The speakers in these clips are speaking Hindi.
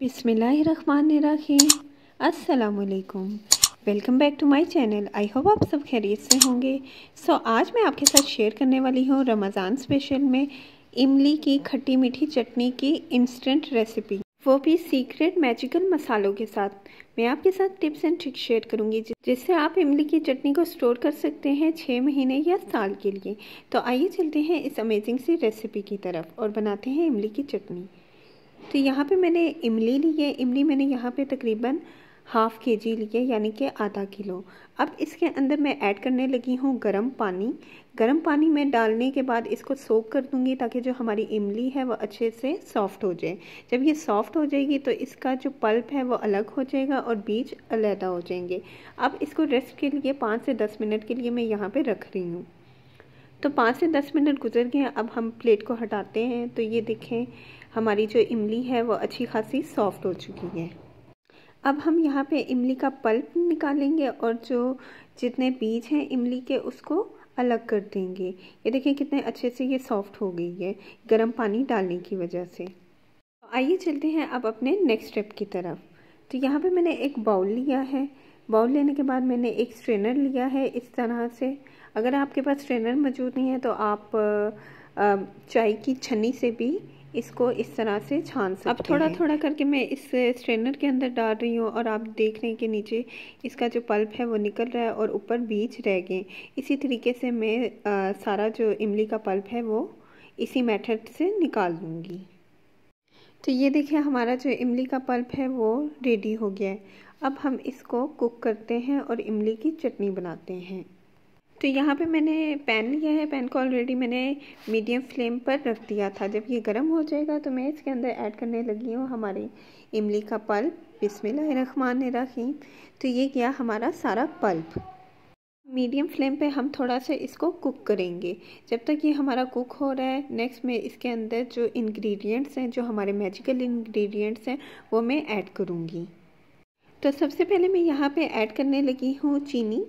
बिसमीम असलकुम welcome back to my channel I hope आप सब खैरियत से होंगे सो so, आज मैं आपके साथ शेयर करने वाली हूँ रमज़ान स्पेशल में इमली की खट्टी मीठी चटनी की इंस्टेंट रेसिपी वो भी सीक्रेट मैजिकल मसालों के साथ मैं आपके साथ टिप्स एंड ट्रिक्स शेयर करूंगी जिससे आप इमली की चटनी को स्टोर कर सकते हैं छः महीने या साल के लिए तो आइए चलते हैं इस अमेजिंग सी रेसिपी की तरफ और बनाते हैं इमली की चटनी तो यहाँ पे मैंने इमली ली है इमली मैंने यहाँ पे तकरीबन हाफ़ के जी ली है यानी कि आधा किलो अब इसके अंदर मैं ऐड करने लगी हूँ गर्म पानी गर्म पानी में डालने के बाद इसको सोक कर दूँगी ताकि जो हमारी इमली है वो अच्छे से सॉफ़्ट हो जाए जब ये सॉफ़्ट हो जाएगी तो इसका जो पल्प है वो अलग हो जाएगा और बीज अलहदा हो जाएंगे अब इसको रेस्ट के लिए पाँच से दस मिनट के लिए मैं यहाँ पर रख रही हूँ तो पाँच से दस मिनट गुजर गए अब हम प्लेट को हटाते हैं तो ये देखें हमारी जो इमली है वो अच्छी खासी सॉफ्ट हो चुकी है अब हम यहाँ पे इमली का पल्प निकालेंगे और जो जितने बीज हैं इमली के उसको अलग कर देंगे ये देखिए कितने अच्छे से ये सॉफ्ट हो गई है गर्म पानी डालने की वजह से तो आइए चलते हैं अब अपने नेक्स्ट स्टेप की तरफ तो यहाँ पे मैंने एक बाउल लिया है बाउल लेने के बाद मैंने एक स्ट्रेनर लिया है इस तरह से अगर आपके पास स्ट्रेनर मौजूद नहीं है तो आप चाय की छन्नी से भी इसको इस तरह से छान सकते अब थोड़ा थोड़ा करके मैं इस स्ट्रेनर के अंदर डाल रही हूँ और आप देख रहे हैं कि नीचे इसका जो पल्प है वो निकल रहा है और ऊपर बीज रह गए इसी तरीके से मैं आ, सारा जो इमली का पल्प है वो इसी मेथड से निकाल दूँगी तो ये देखिए हमारा जो इमली का पल्प है वो रेडी हो गया है अब हम इसको कुक करते हैं और इमली की चटनी बनाते हैं तो यहाँ पे मैंने पैन लिया है पैन को ऑलरेडी मैंने मीडियम फ्लेम पर रख दिया था जब ये गर्म हो जाएगा तो मैं इसके अंदर ऐड करने लगी हूँ हमारे इमली का पल्प रखमान रखी तो ये किया हमारा सारा पल्प मीडियम फ्लेम पे हम थोड़ा सा इसको कुक करेंगे जब तक ये हमारा कुक हो रहा है नेक्स्ट में इसके अंदर जो इंग्रेडिएंट्स हैं जो हमारे मैजिकल इंग्रेडिएंट्स हैं वो मैं ऐड करूँगी तो सबसे पहले मैं यहाँ पे ऐड करने लगी हूँ चीनी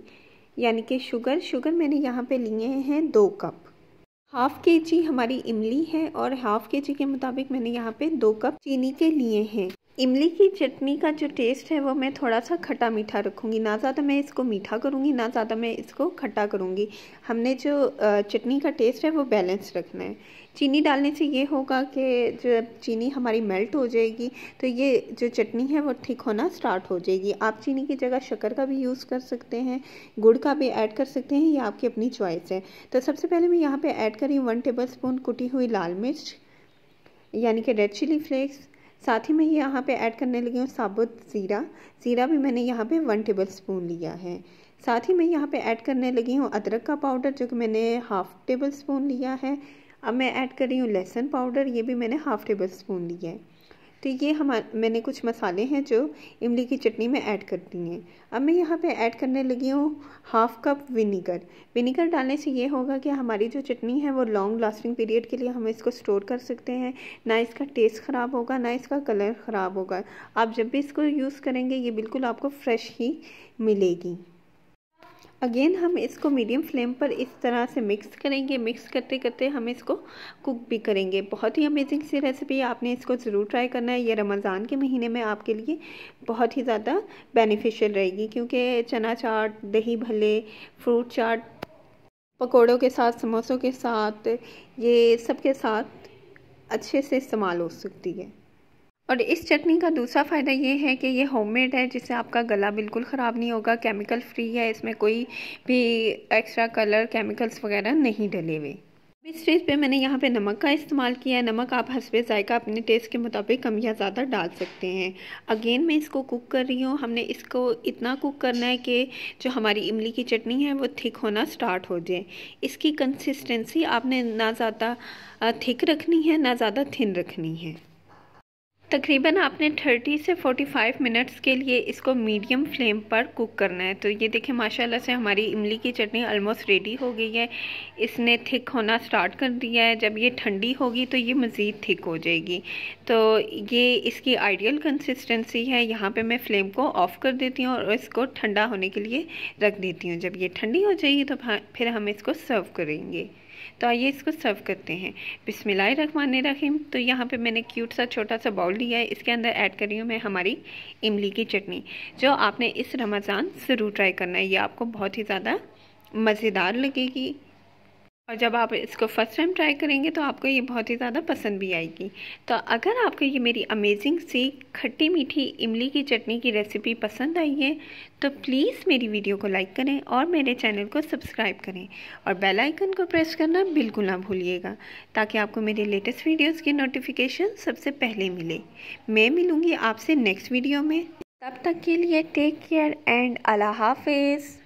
यानी कि शुगर शुगर मैंने यहाँ पे लिए हैं दो कप हाफ़ के जी हमारी इमली है और हाफ़ के जी के मुताबिक मैंने यहाँ पे दो कप चीनी के लिए हैं इमली की चटनी का जो टेस्ट है वो मैं थोड़ा सा खट्टा मीठा रखूँगी ना ज़्यादा मैं इसको मीठा करूँगी ना ज़्यादा मैं इसको खट्टा करूँगी हमने जो चटनी का टेस्ट है वो बैलेंस रखना है चीनी डालने से ये होगा कि जब चीनी हमारी मेल्ट हो जाएगी तो ये जो चटनी है वो ठीक होना स्टार्ट हो जाएगी आप चीनी की जगह शक्कर का भी यूज़ कर सकते हैं गुड़ का भी ऐड कर सकते हैं ये आपकी अपनी चॉइस है तो सबसे पहले मैं यहाँ पर ऐड करी वन टेबल स्पून कुटी हुई लाल मिर्च यानी कि रेड चिली फ्लेक्स साथ ही मैं यहाँ पे ऐड करने लगी हूँ साबुत ज़ीरा ज़ीरा भी मैंने यहाँ पे वन टेबल स्पून लिया है साथ ही मैं यहाँ पे ऐड करने लगी हूँ अदरक का पाउडर जो कि मैंने हाफ़ टेबल स्पून लिया है अब मैं ऐड कर रही हूँ लहसुन पाउडर ये भी मैंने हाफ़ टेबल स्पून लिया है तो ये हम मैंने कुछ मसाले हैं जो इमली की चटनी में ऐड कर दिए हैं अब मैं यहाँ पे ऐड करने लगी हूँ हाफ़ कप विनीगर विनीगर डालने से ये होगा कि हमारी जो चटनी है वो लॉन्ग लास्टिंग पीरियड के लिए हम इसको स्टोर कर सकते हैं ना इसका टेस्ट ख़राब होगा ना इसका कलर ख़राब होगा आप जब भी इसको यूज़ करेंगे ये बिल्कुल आपको फ्रेश ही मिलेगी अगेन हम इसको मीडियम फ्लेम पर इस तरह से मिक्स करेंगे मिक्स करते करते हम इसको कुक भी करेंगे बहुत ही अमेजिंग सी रेसिपी आपने इसको ज़रूर ट्राई करना है ये रमज़ान के महीने में आपके लिए बहुत ही ज़्यादा बेनिफिशियल रहेगी क्योंकि चना चाट दही भले फ्रूट चाट पकोड़ों के साथ समोसों के साथ ये सब के साथ अच्छे से इस्तेमाल हो सकती है और इस चटनी का दूसरा फ़ायदा ये है कि ये होममेड है जिससे आपका गला बिल्कुल ख़राब नहीं होगा केमिकल फ्री है इसमें कोई भी एक्स्ट्रा कलर केमिकल्स वगैरह नहीं डले हुए इस चीज़ पे मैंने यहाँ पे नमक का इस्तेमाल किया है नमक आप हंसवे जायका अपने टेस्ट के मुताबिक कम या ज़्यादा डाल सकते हैं अगेन मैं इसको कुक कर रही हूँ हमने इसको इतना कुक करना है कि जो हमारी इमली की चटनी है वो थिक होना स्टार्ट हो जाए इसकी कंसिस्टेंसी आपने ना ज़्यादा थिक रखनी है ना ज़्यादा थिन रखनी है तकरीबन आपने 30 से 45 मिनट्स के लिए इसको मीडियम फ्लेम पर कुक करना है तो ये देखें माशाल्लाह से हमारी इमली की चटनी ऑलमोस्ट रेडी हो गई है इसने थिक होना स्टार्ट कर दिया है जब ये ठंडी होगी तो ये मज़ीद थिक हो जाएगी तो ये इसकी आइडियल कंसिस्टेंसी है यहाँ पे मैं फ्लेम को ऑफ़ कर देती हूँ और इसको ठंडा होने के लिए रख देती हूँ जब ये ठंडी हो जाएगी तो फिर हम इसको सर्व करेंगे तो आइए इसको सर्व करते हैं बिसमिल्ल रखमान रहीम तो यहाँ पे मैंने क्यूट सा छोटा सा बाउल लिया है इसके अंदर ऐड कर रही हूँ मैं हमारी इमली की चटनी जो आपने इस रमज़ान ज़रूर ट्राई करना है ये आपको बहुत ही ज़्यादा मज़ेदार लगेगी और जब आप इसको फर्स्ट टाइम ट्राई करेंगे तो आपको ये बहुत ही ज़्यादा पसंद भी आएगी तो अगर आपको ये मेरी अमेजिंग सी खट्टी मीठी इमली की चटनी की रेसिपी पसंद आई है तो प्लीज़ मेरी वीडियो को लाइक करें और मेरे चैनल को सब्सक्राइब करें और बेल आइकन को प्रेस करना बिल्कुल ना भूलिएगा ताकि आपको मेरे लेटेस्ट वीडियोज़ की नोटिफिकेशन सबसे पहले मिले मैं मिलूँगी आपसे नेक्स्ट वीडियो में तब तक के लिए टेक केयर एंड अल्लाह हाफिज़